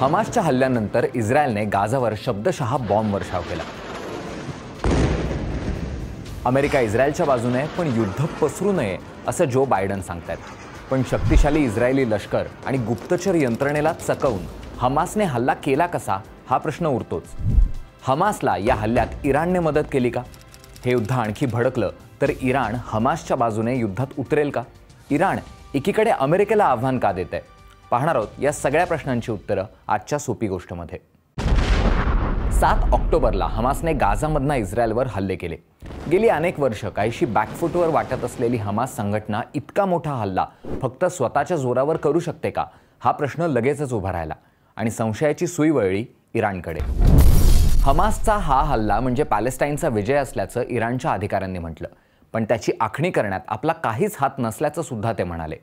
हमासच्या हल्ल्यानंतर इस्रायलने गाझावर शब्दशः बॉम्ब वर्षाव केला अमेरिका इस्रायलच्या बाजूने पण युद्ध पसरू नये असं जो बायडन सांगतायत पण शक्तिशाली इस्रायली लष्कर आणि गुप्तचर यंत्रणेला चकवून हमासने हल्ला केला कसा हा प्रश्न उरतोच हमासला या हल्ल्यात इराणने मदत केली का हे युद्ध आणखी भडकलं तर इराण हमासच्या बाजूने युद्धात उतरेल का इराण एकीकडे अमेरिकेला आव्हान का देत आहे पाहणार आहोत या सगळ्या प्रश्नांची उत्तरं आजच्या सोपी गोष्टमध्ये सात ऑक्टोबरला हमासने गाझामधनं इस्रायलवर हल्ले केले गेली अनेक वर्ष काहीशी बॅकफुटवर वाटत असलेली हमास संघटना इतका मोठा हल्ला फक्त स्वतःच्या जोरावर करू शकते का हा प्रश्न लगेचच उभा राहिला आणि संशयाची सुई वळली इराणकडे हमासचा हा हल्ला म्हणजे पॅलेस्टाईनचा विजय असल्याचं इराणच्या अधिकाऱ्यांनी म्हटलं पण त्याची आखणी करण्यात आपला काहीच हात नसल्याचं सुद्धा ते म्हणाले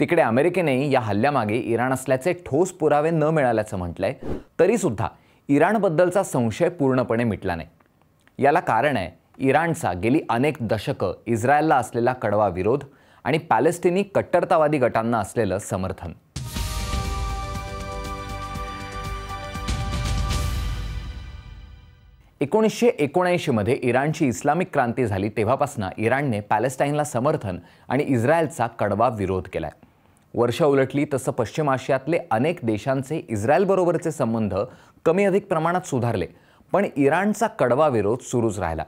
तिकडे अमेरिकेनेही या हल्ल्यामागे इराण असल्याचे ठोस पुरावे न मिळाल्याचं म्हटलंय तरीसुद्धा इराणबद्दलचा संशय पूर्णपणे मिटला नाही याला कारण आहे इराणचा गेली अनेक दशकं इस्रायलला असलेला कडवा विरोध आणि पॅलेस्टिनी कट्टरतावादी गटांना असलेलं समर्थन एकोणीसशे एकोणऐंशीमध्ये इराणची इस्लामिक क्रांती झाली तेव्हापासून इराणने पॅलेस्टाईनला समर्थन आणि इस्रायलचा कडवा विरोध केला आहे वर्ष उलटली तसं पश्चिम आशियातले अनेक देशांचे इस्रायलबरोबरचे संबंध कमी अधिक प्रमाणात सुधारले पण इराणचा कडवा विरोध सुरूच राहिला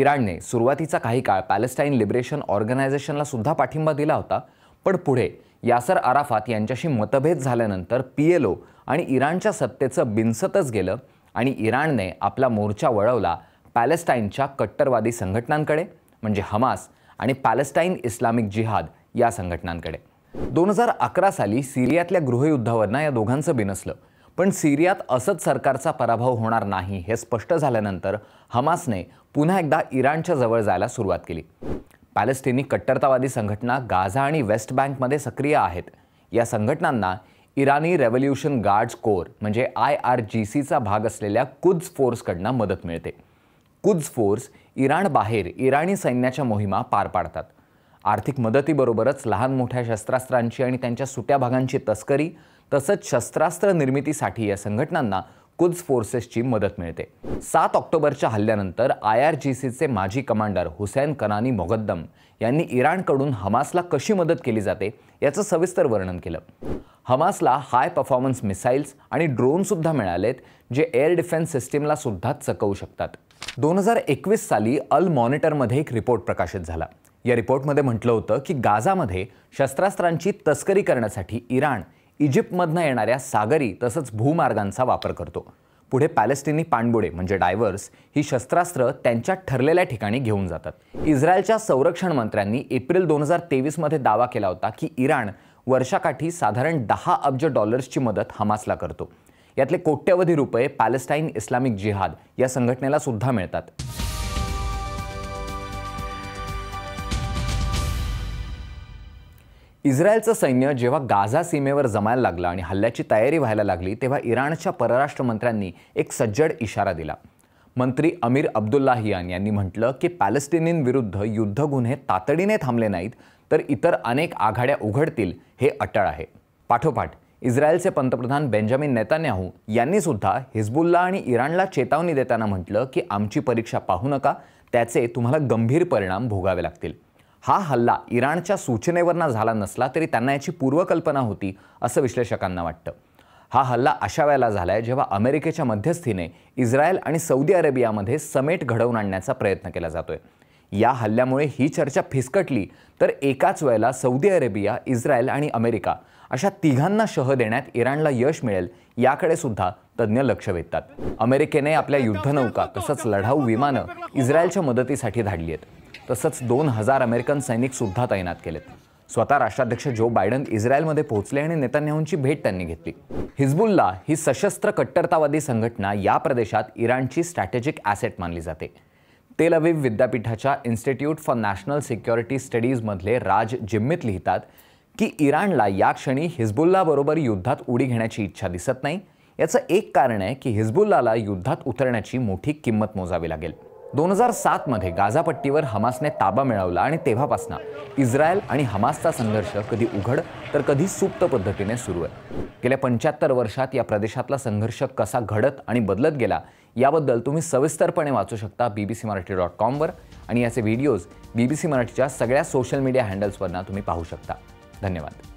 इराणने सुरुवातीचा काही काळ पॅलेस्टाईन लिबरेशन ऑर्गनायझेशनला सुद्धा पाठिंबा दिला होता पण पुढे यासर अराफात यांच्याशी मतभेद झाल्यानंतर पी एल ओ आणि इराणच्या सत्तेचं बिनसतच गेलं आणि इराणने आपला मोर्चा वळवला पॅलेस्टाईनच्या कट्टरवादी संघटनांकडे म्हणजे हमास आणि पॅलेस्टाईन इस्लामिक जिहाद या संघटनांकडे दोन हजार अकरा साली सिरियातल्या गृहयुद्धावरना या दोघांचं बिनसलं पण सिरियात असद सरकारचा पराभव होणार नाही हे स्पष्ट झाल्यानंतर हमासने पुन्हा एकदा इराणच्या जवळ जायला सुरुवात केली पॅलेस्टिनी कट्टरतावादी संघटना गाझा आणि वेस्ट बँकमध्ये सक्रिय आहेत या संघटनांना इराणी रेव्होल्युशन गार्ड्स कोर म्हणजे आय आर जी सीचा भाग असलेल्या कुज फोर्सकडनं मदत मिळते कुद्ज फोर्स इराणबाहेर इराणी सैन्याच्या मोहिमा पार पाडतात आर्थिक मदतीबरोबरच लहान मोठ्या शस्त्रास्त्रांची आणि त्यांच्या सुट्या भागांची तस्करी तसंच शस्त्रास्त्र निर्मितीसाठी या संघटनांना कुद्स फोर्सेसची मदत मिळते सात ऑक्टोबरच्या हल्ल्यानंतर आय आर जी सीचे माजी कमांडर हुसैन कनानी मोगद्दम यांनी इराणकडून हमासला कशी मदत केली जाते याचं सविस्तर वर्णन केलं हमासला हाय परफॉर्मन्स मिसाईल्स आणि ड्रोनसुद्धा मिळालेत जे एअर डिफेन्स सिस्टीमला सुद्धा चकवू शकतात दोन हजार एकवीस साली अल मॉनिटरमध्ये एक रिपोर्ट प्रकाशित झाला या रिपोर्टमध्ये म्हटलं होतं की गाझामध्ये शस्त्रास्त्रांची तस्करी करण्यासाठी इराण इजिप्तमधनं येणाऱ्या सागरी तसंच भूमार्गांचा वापर करतो पुढे पॅलेस्टिनी पाणबुडे म्हणजे डायव्हर्स ही शस्त्रास्त्र त्यांच्या ठरलेल्या ठिकाणी घेऊन जातात इस्रायलच्या संरक्षण मंत्र्यांनी एप्रिल दोन हजार तेवीसमध्ये दावा केला होता की इराण वर्षाकाठी साधारण दहा अब्ज डॉलर्सची मदत हमासला करतो यातले कोट्यवधी रुपये पॅलेस्टाईन इस्लामिक जिहाद या संघटनेला सुद्धा मिळतात इस्रायलचं सैन्य जेव्हा गाझा सीमेवर जमायला लागलं आणि हल्ल्याची तयारी व्हायला लागली तेव्हा इराणच्या परराष्ट्र मंत्र्यांनी एक सज्जड इशारा दिला मंत्री अमीर अब्दुल्लाहियान यांनी म्हटलं की विरुद्ध युद्ध गुन्हे तातडीने थांबले नाहीत तर इतर अनेक आघाड्या उघडतील हे अटळ आहे पाठोपाठ इस्रायलचे पंतप्रधान बेंजामिन नेतान्याहू यांनी सुद्धा हिजबुल्ला आणि इराणला चेतावणी देताना म्हटलं की आमची परीक्षा पाहू नका त्याचे तुम्हाला गंभीर परिणाम भोगावे लागतील हा हल्ला इराणच्या सूचनेवरना झाला नसला तरी त्यांना याची पूर्वकल्पना होती असं विश्लेषकांना वाटतं हा हल्ला अशा वेळेला झाला आहे जेव्हा अमेरिकेच्या मध्यस्थीने इस्रायल आणि सौदी अरेबियामध्ये समेट घडवून आणण्याचा प्रयत्न केला जातोय या हल्ल्यामुळे ही चर्चा फिसकटली तर एकाच वेळेला सौदी अरेबिया इस्रायल आणि अमेरिका अशा तिघांना शह देण्यात इराणला यश मिळेल याकडे सुद्धा तज्ज्ञ लक्ष वेधतात अमेरिकेने आपल्या युद्धनौका तसंच लढाऊ विमानं इस्रायलच्या मदतीसाठी धाडली आहेत तसंच दोन हजार अमेरिकन सैनिक सुद्धा तैनात केलेत स्वतः राष्ट्राध्यक्ष जो बायडन इस्रायलमध्ये पोहोचले आणि नेतान्याहूंची भेट त्यांनी घेतली हिजबुल्ला ही सशस्त्र कट्टरतावादी संघटना या प्रदेशात इराणची स्ट्रॅटेजिक ॲसेट मानली जाते तेल अविव विद्यापीठाच्या इन्स्टिट्यूट फॉर नॅशनल सिक्युरिटी स्टडीजमधले राज जिम्मित लिहितात की इराणला या क्षणी हिजबुल्लाबरोबर युद्धात उडी घेण्याची इच्छा दिसत नाही याचं एक कारण आहे की हिजबुल्लाला युद्धात उतरण्याची मोठी किंमत मोजावी लागेल दोन हजार सातमध्ये गाझापट्टीवर हमासने ताबा मिळवला आणि तेव्हापासून इस्रायल आणि हमासचा संघर्ष कधी उघड तर कधी सुप्त पद्धतीने सुरू आहे गेल्या पंच्याहत्तर वर्षात या प्रदेशातला संघर्ष कसा घडत आणि बदलत गेला याबद्दल तुम्ही सविस्तरपणे वाचू शकता B B C Marathi dot कॉमवर आणि याचे व्हिडिओज बी बी सी मराठीच्या सगळ्या सोशल मीडिया हँडल्सवरना तुम्ही पाहू शकता धन्यवाद